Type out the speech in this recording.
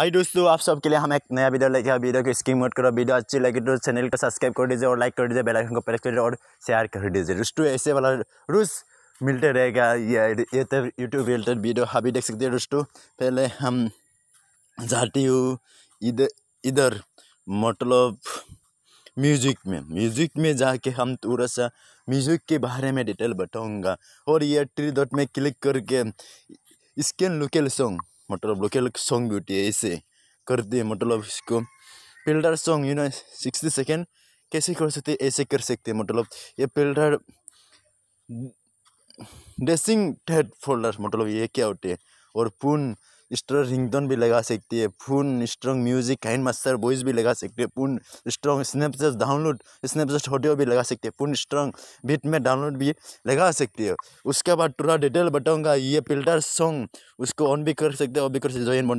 आई दोस्तों आप सबके लिए हम एक नया वीडियो लेके वीडियो को स्क्रीन मोड करो वीडियो अच्छी लगी तो चैनल को सब्सक्राइब कर दीजिए और लाइक कर दीजिए आइकन को प्रेस कर दीजिए और शेयर कर दीजिए दोस्तों ऐसे वाला रोज़ मिलते रहेगा ये ये तो यूट्यूब रिलेटेड वीडियो अभी देख सकते हैं दोस्तों पहले हम जाती हूँ इधर इधर मतलब म्यूजिक में म्यूजिक में जाके हम थोड़ा सा म्यूजिक के बारे में डिटेल बताऊँगा और ये ट्री डॉट में क्लिक करके स्कैन लोकेल सॉन्ग मतलब लोकल सॉन्ग ब्यूटी है ऐसे कर दिए मतलब इसको पिल्डर song you know sixty second कैसे कर सकते ऐसे कर सकते मतलब ये पिल्डर ड्रेसिंग टेड फोल्डर मतलब ये क्या होते हैं और पुन रिंग रिंगटोन भी लगा सकती है phone strong music Kine Master voice भी लगा सकती है पूर्ण strong Snapchat download Snapchat audio भी लगा सकती है पूर्ण स्ट्रॉन्ग बीट में डाउनलोड भी लगा सकती है उसके बाद पूरा डिटेल बताऊँगा ये फिल्टर सॉन्ग उसको ऑन भी कर सकते हो भी कर सकते जो इन